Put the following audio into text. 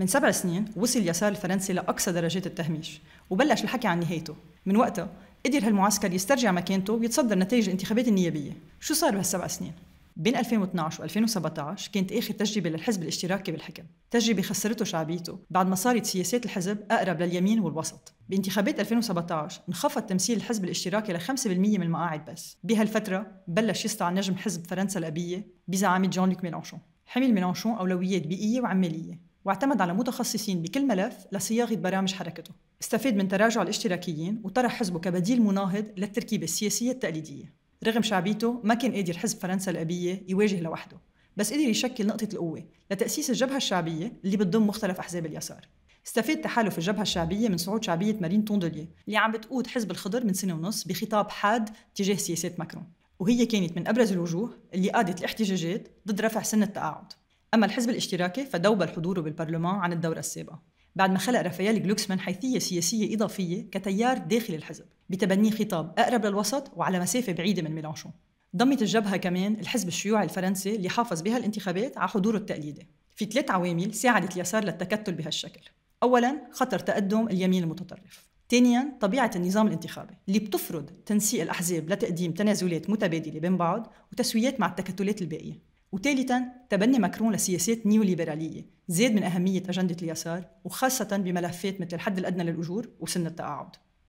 من سبع سنين وصل اليسار الفرنسي لأقصى درجات التهميش وبلش الحكي عن نهايته من وقتها قدر هالمعسكر يسترجع مكانته ويتصدر نتائج الانتخابات النيابية شو صار بهالسبع سنين؟ بين 2012 و2017 كانت آخر تجربة للحزب الاشتراكي بالحكم تجربة خسرته شعبيته بعد ما صارت سياسات الحزب أقرب لليمين والوسط بانتخابات 2017 انخفض تمثيل الحزب الاشتراكي ل 5% من المقاعد بس بهالفترة بلش يسطع نجم حزب فرنسا الأبية بزعامة جون لوك ميلانشون حمل ميلانشون أولويات بيئية وعمالية واعتمد على متخصصين بكل ملف لصياغة برامج حركته استفاد من تراجع الاشتراكيين وطرح حزبه كبديل مناهض للتركيبة السياسية التقليدية رغم شعبيته ما كان قادر حزب فرنسا الأبية يواجه لوحده بس قدر يشكل نقطة القوة لتأسيس الجبهة الشعبية اللي بتضم مختلف أحزاب اليسار استفاد تحالف الجبهة الشعبية من صعود شعبية مارين توندولية اللي عم بتقود حزب الخضر من سنة ونص بخطاب حاد تجاه سياسات ماكرون وهي كانت من أبرز الوجوه اللي قادت الاحتجاجات ضد رفع سن التقاعد أما الحزب الاشتراكي فدوبل حضوره بالبرلمان عن الدورة السابقة بعد ما خلق رافائيل جلوكسمان حيثية سياسية إضافية كتيار داخل الحزب بتبني خطاب أقرب للوسط وعلى مسافة بعيدة من ميلانشون ضمت الجبهة كمان الحزب الشيوعي الفرنسي اللي حافظ بهالانتخابات على حضوره التقليدي في ثلاث عوامل ساعدت اليسار للتكتل بهالشكل أولا خطر تقدم اليمين المتطرف ثانيا طبيعة النظام الانتخابي اللي بتفرض تنسيق الأحزاب لتقديم تنازلات متبادلة بين بعض وتسويات مع التكتلات الباقية وثالثا تبني ماكرون لسياسات نيوليبرالية زاد من أهمية أجندة اليسار وخاصة بملفات مثل الحد الأدنى للأجور وسن التقاعد